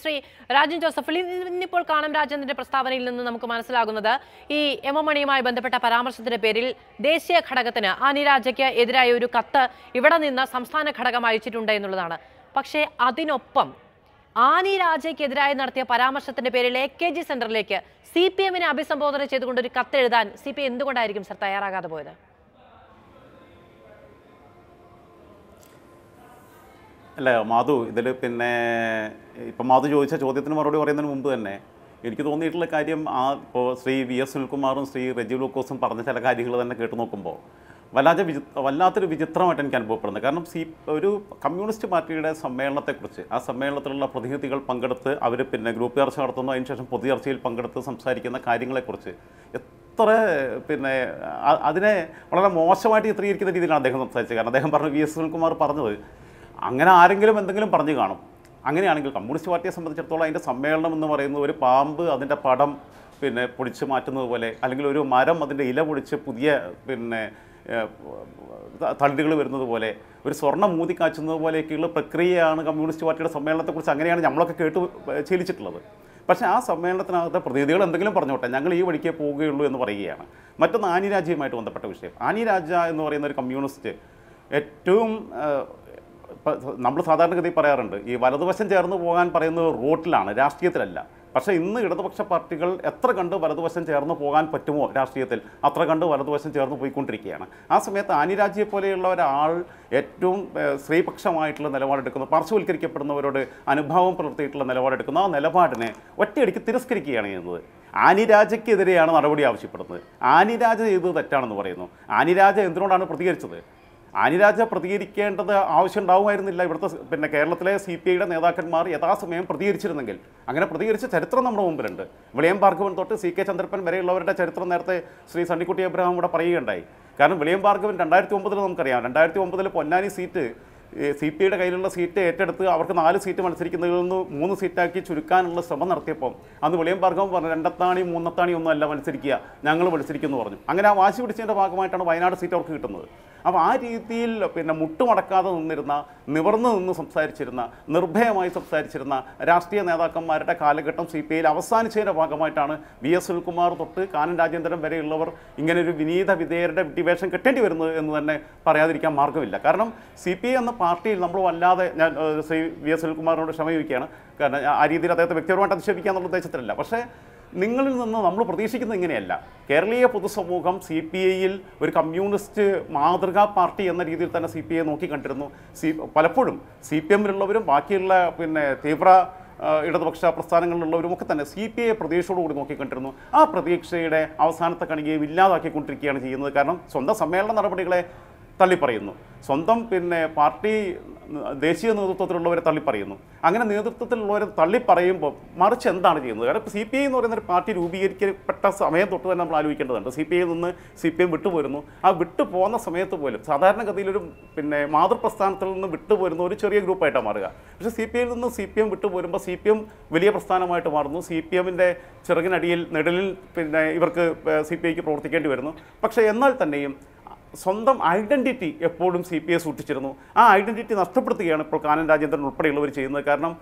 Shri Rajan Joseph ഇന്നിപ്പോൾ കാണം രാജേന്ദ്രന്റെ പ്രസ്താവനയിൽ നിന്ന് നമുക്ക് മനസ്സിലാകുന്നത് ഈ എം എം മണിയുമായി ബന്ധപ്പെട്ട പരാമർശത്തിന്റെ പേരിൽ ദേശീയ ഘടകത്തിന് ആനിരാജയ്ക്ക് എതിരായ ഒരു കത്ത് ഇവിടെ നിന്ന് സംസ്ഥാന ഘടകം അയച്ചിട്ടുണ്ട് എന്നുള്ളതാണ് പക്ഷേ അതിനൊപ്പം ആനി രാജയ്ക്കെതിരായി നടത്തിയ പരാമർശത്തിന്റെ പേരിൽ എ കെ ജി സെന്ററിലേക്ക് സി പി എമ്മിനെ അഭിസംബോധന ചെയ്തുകൊണ്ട് ഒരു കത്ത് എഴുതാൻ സി പി എന്തുകൊണ്ടായിരിക്കും സർ തയ്യാറാകാതെ പോയത് അല്ല മാധു ഇതിൽ പിന്നെ ഇപ്പം മാധു ചോദിച്ച ചോദ്യത്തിന് മറുപടി പറയുന്നതിന് മുമ്പ് തന്നെ എനിക്ക് തോന്നിയിട്ടുള്ള കാര്യം ആ ഇപ്പോൾ ശ്രീ വി എസ് സുനിൽകുമാറും ശ്രീ റെജി ലൂക്കോസും പറഞ്ഞ ചില കാര്യങ്ങൾ തന്നെ കേട്ട് നോക്കുമ്പോൾ വല്ലാതെ വിചി വല്ലാത്തൊരു വിചിത്രമായിട്ട് എനിക്ക് അനുഭവപ്പെടുന്നത് കാരണം സി ഒരു കമ്മ്യൂണിസ്റ്റ് പാർട്ടിയുടെ സമ്മേളനത്തെക്കുറിച്ച് ആ സമ്മേളനത്തിലുള്ള പ്രതിനിധികൾ പങ്കെടുത്ത് അവർ പിന്നെ ഗ്രൂപ്പ് ചർച്ച നടത്തുന്നു അതിനുശേഷം ചർച്ചയിൽ പങ്കെടുത്ത് സംസാരിക്കുന്ന കാര്യങ്ങളെക്കുറിച്ച് എത്ര പിന്നെ അതിനെ വളരെ മോശമായിട്ട് ചിത്രീകരിക്കുന്ന രീതിയിലാണ് അദ്ദേഹം സംസാരിച്ചത് കാരണം അദ്ദേഹം പറഞ്ഞു വി എസ് സുനിൽകുമാർ പറഞ്ഞത് അങ്ങനെ ആരെങ്കിലും എന്തെങ്കിലും പറഞ്ഞു കാണും അങ്ങനെയാണെങ്കിൽ കമ്മ്യൂണിസ്റ്റ് പാർട്ടിയെ സംബന്ധിച്ചിടത്തോളം അതിൻ്റെ സമ്മേളനം എന്ന് പറയുന്നത് ഒരു പാമ്പ് അതിൻ്റെ പടം പിന്നെ പൊടിച്ച് മാറ്റുന്നത് പോലെ അല്ലെങ്കിൽ ഒരു മരം അതിൻ്റെ ഇല പൊടിച്ച് പുതിയ പിന്നെ തണ്ടുകൾ വരുന്നത് പോലെ ഒരു സ്വർണ്ണം മൂതി കാച്ചുന്നത് പോലെയൊക്കെയുള്ള പ്രക്രിയയാണ് കമ്മ്യൂണിസ്റ്റ് പാർട്ടിയുടെ സമ്മേളനത്തെക്കുറിച്ച് അങ്ങനെയാണ് നമ്മളൊക്കെ കേട്ട് ശീലിച്ചിട്ടുള്ളത് പക്ഷേ ആ സമ്മേളനത്തിനകത്ത് പ്രതിനിധികൾ എന്തെങ്കിലും പറഞ്ഞോട്ടെ ഞങ്ങൾ ഈ വഴിക്കേ പോവുകയുള്ളൂ എന്ന് പറയുകയാണ് മറ്റൊന്ന് ആനി ബന്ധപ്പെട്ട വിഷയം ആനിരാജ എന്ന് പറയുന്ന ഒരു കമ്മ്യൂണിസ്റ്റ് ഏറ്റവും നമ്മൾ സാധാരണഗതി പറയാറുണ്ട് ഈ വലതുവശം ചേർന്ന് പോകാൻ പറയുന്നത് റോട്ടിലാണ് രാഷ്ട്രീയത്തിലല്ല പക്ഷേ ഇന്ന് ഇടതുപക്ഷ പാർട്ടികൾ എത്ര കണ്ട് വലതുവശം ചേർന്ന് പോകാൻ പറ്റുമോ രാഷ്ട്രീയത്തിൽ അത്ര കണ്ട് വലതുവശം ചേർന്ന് പോയിക്കൊണ്ടിരിക്കുകയാണ് ആ സമയത്ത് ആനിരാജ്യെ പോലെയുള്ള ഒരാൾ ഏറ്റവും സ്ത്രീപക്ഷമായിട്ടുള്ള നിലപാടെടുക്കുന്നു പാർശ്വവൽക്കരിക്കപ്പെടുന്നവരോട് അനുഭാവം പുലർത്തിയിട്ടുള്ള നിലപാടെടുക്കുന്നു ആ നിലപാടിനെ ഒറ്റയടിക്ക് തിരസ്കരിക്കുകയാണ് ചെയ്യുന്നത് ആനിരാജയ്ക്കെതിരെയാണ് നടപടി ആവശ്യപ്പെടുന്നത് ആനിരാജ ചെയ്തത് തെറ്റാണെന്ന് പറയുന്നു ആനിരാജ എന്തിനോടാണ് പ്രതികരിച്ചത് അനിരാജ പ്രതികരിക്കേണ്ടത് ഉണ്ടാവുമായിരുന്നില്ല ഇവിടുത്തെ പിന്നെ കേരളത്തിലെ സി പി ഐയുടെ നേതാക്കന്മാർ യഥാസമയം പ്രതികരിച്ചിരുന്നെങ്കിൽ അങ്ങനെ പ്രതികരിച്ച ചരിത്രം നമ്മുടെ മുമ്പിലുണ്ട് വിളിയം ഭാർഗവൻ തൊട്ട് സി കെ ചന്ദ്രപ്പൻ വരെയുള്ളവരുടെ ചരിത്രം നേരത്തെ ശ്രീ സണ്ണിക്കുട്ടി അബ്രഹാം ഇവിടെ പറയുകയുണ്ടായി കാരണം വിളിയം ഭാർഗവൻ രണ്ടായിരത്തി ഒമ്പതിൽ നമുക്കറിയാം രണ്ടായിരത്തി ഒമ്പതിൽ പൊന്നാനി സീറ്റ് സി പി ഐയുടെ കയ്യിലുള്ള സീറ്റ് ഏറ്റെടുത്ത് അവർക്ക് നാല് സീറ്റ് മത്സരിക്കുന്നതിൽ നിന്ന് മൂന്ന് സീറ്റാക്കി ചുരുക്കാനുള്ള ശ്രമം നടത്തിയപ്പം അന്ന് വിളിയം ഭാർഗവൻ പറഞ്ഞു രണ്ടത്താണി മൂന്നത്താണി ഒന്നും അല്ല മത്സരിക്കുക ഞങ്ങൾ മത്സരിക്കുന്നു പറഞ്ഞു അങ്ങനെ ആ വാശി പിടിച്ചതിൻ്റെ ഭാഗമായിട്ടാണ് വയനാട് സീറ്റ് അവർക്ക് കിട്ടുന്നത് അപ്പോൾ ആ രീതിയിൽ പിന്നെ മുട്ടുമടക്കാതെ നിന്നിരുന്ന നിവർന്നു നിന്ന് സംസാരിച്ചിരുന്ന നിർഭയമായി സംസാരിച്ചിരുന്ന രാഷ്ട്രീയ നേതാക്കന്മാരുടെ കാലഘട്ടം സി പി ഐയിൽ അവസാനിച്ചതിൻ്റെ ഭാഗമായിട്ടാണ് വി എസ് സുനിൽകുമാർ തൊട്ട് കാനൻ രാജേന്ദ്രൻ വരെയുള്ളവർ ഇങ്ങനെ ഒരു വിനീത വിധേയരുടെ ഡിവേഷൻ കെട്ടേണ്ടി വരുന്നത് എന്ന് തന്നെ പറയാതിരിക്കാൻ മാർഗ്ഗമില്ല കാരണം സി പി ഐ എന്ന പാർട്ടിയിൽ നമ്മൾ വല്ലാതെ ഞാൻ ശ്രീ വി എസ് സുനിൽകുമാറിനോട് ക്ഷമ ചോദിക്കുകയാണ് കാരണം ആ രീതിയിൽ അദ്ദേഹത്തെ വ്യക്തിപരമായിട്ട് അധിക്ഷേപിക്കുക എന്നുള്ള ഉദ്ദേശത്തിലല്ല പക്ഷേ നിങ്ങളിൽ നിന്ന് നമ്മൾ പ്രതീക്ഷിക്കുന്നത് ഇങ്ങനെയല്ല കേരളീയ പൊതുസമൂഹം സി പി ഐയിൽ ഒരു കമ്മ്യൂണിസ്റ്റ് മാതൃകാ പാർട്ടി എന്ന രീതിയിൽ തന്നെ സി പി ഐ നോക്കിക്കണ്ടിരുന്നു സി പലപ്പോഴും സി പി എമ്മിലുള്ളവരും ബാക്കിയുള്ള പിന്നെ തീവ്ര ഇടതുപക്ഷ പ്രസ്ഥാനങ്ങളിലുള്ളവരും ഒക്കെ തന്നെ സി പി ഐ പ്രതീക്ഷയോടുകൂടി നോക്കിക്കണ്ടിരുന്നു ആ പ്രതീക്ഷയുടെ അവസാനത്തെ കണികയും ഇല്ലാതാക്കിക്കൊണ്ടിരിക്കുകയാണ് ചെയ്യുന്നത് കാരണം സ്വന്തം സമ്മേളന നടപടികളെ തള്ളിപ്പറയുന്നു സ്വന്തം പിന്നെ പാർട്ടി ദേശീയ നേതൃത്വത്തിലുള്ളവരെ തള്ളിപ്പറയുന്നു അങ്ങനെ നേതൃത്വത്തിലുള്ളവരെ തള്ളിപ്പറയുമ്പോൾ മറിച്ച് എന്താണ് ചെയ്യുന്നത് കാരണം ഇപ്പോൾ സി പി ഐ എന്ന് പറയുന്ന ഒരു പാർട്ടി രൂപീകരിക്കപ്പെട്ട സമയം തൊട്ട് തന്നെ നമ്മൾ ആലോചിക്കേണ്ടതുണ്ട് സി പി ഐ നിന്ന് സി പി എം വിട്ടുപോരുന്നു ആ വിട്ടുപോകുന്ന സമയത്ത് പോലും സാധാരണഗതിയിലൊരു പിന്നെ മാതൃപ്രസ്ഥാനത്തിൽ നിന്ന് വിട്ടുപോരുന്ന ഒരു ചെറിയ ഗ്രൂപ്പായിട്ടാണ് മാറുക പക്ഷേ സി പി ഐയിൽ നിന്ന് സി പി എം വിട്ടുപോരുമ്പോൾ സി പി എം വലിയ പ്രസ്ഥാനമായിട്ട് മാറുന്നു സി പി എമ്മിൻ്റെ ചെറുകിനടിയിൽ നെടലിൽ പിന്നെ ഇവർക്ക് സി പി ഐക്ക് പ്രവർത്തിക്കേണ്ടി വരുന്നു പക്ഷേ എന്നാൽ തന്നെയും സ്വന്തം ഐഡൻറ്റിറ്റി എപ്പോഴും സി പി എ സൂക്ഷിച്ചിരുന്നു ആ ഐഡൻറ്റിറ്റി നഷ്ടപ്പെടുത്തുകയാണ് ഇപ്പോൾ കാനൻ രാജേന്ദ്രൻ ഉൾപ്പെടെയുള്ളവർ ചെയ്യുന്നത് കാരണം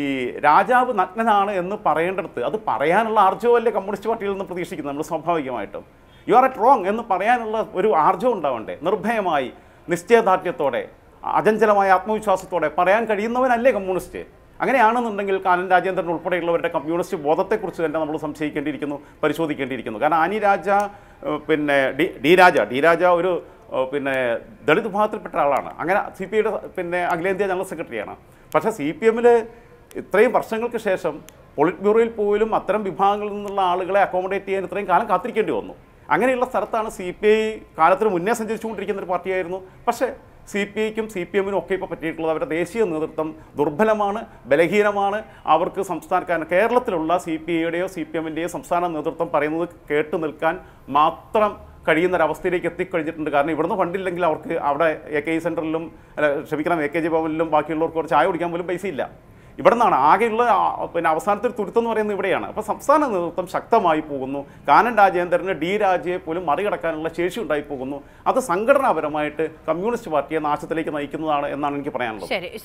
ഈ രാജാവ് നഗ്നനാണ് എന്ന് പറയേണ്ടടുത്ത് അത് പറയാനുള്ള ആർജവമല്ലേ കമ്മ്യൂണിസ്റ്റ് പാർട്ടിയിൽ നിന്ന് പ്രതീക്ഷിക്കുന്നത് നമ്മൾ സ്വാഭാവികമായിട്ടും യു ആർ എ റോങ് എന്ന് പറയാനുള്ള ഒരു ആർജവം ഉണ്ടാവണ്ടേ നിർഭയമായി നിശ്ചയദാർഢ്യത്തോടെ അചഞ്ചലമായ ആത്മവിശ്വാസത്തോടെ പറയാൻ കഴിയുന്നവനല്ലേ കമ്മ്യൂണിസ്റ്റ് അങ്ങനെയാണെന്നുണ്ടെങ്കിൽ കാനൻ രാജേന്ദ്രൻ ഉൾപ്പെടെയുള്ളവരുടെ കമ്മ്യൂണിസ്റ്റ് ബോധത്തെക്കുറിച്ച് തന്നെ നമ്മൾ സംശയിക്കേണ്ടിയിരിക്കുന്നു പരിശോധിക്കേണ്ടിയിരിക്കുന്നു കാരണം ആനി രാജ പിന്നെ D D Raja D Raja ഒരു പിന്നെ ദളിത് വിഭാഗത്തിൽപ്പെട്ട ആളാണ് അങ്ങനെ സി പി ഐയുടെ പിന്നെ അഖിലേന്ത്യാ ജനറൽ സെക്രട്ടറിയാണ് പക്ഷേ സി പി എമ്മിൽ ഇത്രയും വർഷങ്ങൾക്ക് ശേഷം പൊളിറ്റ് ബ്യൂറോയിൽ പോലും അത്തരം വിഭാഗങ്ങളിൽ നിന്നുള്ള ആളുകളെ അക്കോമഡേറ്റ് ചെയ്യാൻ ഇത്രയും കാലം കാത്തിരിക്കേണ്ടി വന്നു അങ്ങനെയുള്ള സ്ഥലത്താണ് സി പി ഐ കാലത്തിന് മുന്നേ സഞ്ചരിച്ചുകൊണ്ടിരിക്കുന്ന ഒരു പാർട്ടിയായിരുന്നു പക്ഷേ സി പി ഐക്കും സി പി എമ്മിനും ഒക്കെ ഇപ്പോൾ പറ്റിയിട്ടുള്ളത് അവരുടെ ദേശീയ നേതൃത്വം ദുർബലമാണ് ബലഹീനമാണ് അവർക്ക് സംസ്ഥാനക്കാരൻ കേരളത്തിലുള്ള സി പി ഐയുടെയോ സി പി എമ്മിൻ്റെയോ സംസ്ഥാന നേതൃത്വം പറയുന്നത് കേട്ടു നിൽക്കാൻ മാത്രം കഴിയുന്ന ഒരവസ്ഥയിലേക്ക് എത്തിക്കഴിഞ്ഞിട്ടുണ്ട് കാരണം ഇവിടുന്ന് ഫണ്ടില്ലെങ്കിൽ അവർക്ക് അവിടെ എ കെ ഇ സെൻറ്ററിലും ക്ഷമിക്കണം എ കെ ജി ഭവനിലും ബാക്കിയുള്ളവർക്ക് കുറച്ച് ചായ കുടിക്കാൻ പോലും പൈസയില്ല ഇവിടെ നിന്നാണ് ആകെയുള്ള പിന്നെ അവസാനത്തെ തുരുത്തം എന്ന് പറയുന്നത് ഇവിടെയാണ് അപ്പോൾ സംസ്ഥാന നേതൃത്വം ശക്തമായി പോകുന്നു കാനൻ രാജേന്ദ്രന് ഡി രാജയെ പോലും മറികടക്കാനുള്ള ശേഷി ഉണ്ടായി പോകുന്നു അത് സംഘടനാപരമായിട്ട് കമ്മ്യൂണിസ്റ്റ് പാർട്ടിയെ നാശത്തിലേക്ക് നയിക്കുന്നതാണ് എന്നാണ് എനിക്ക് പറയാനുള്ളത്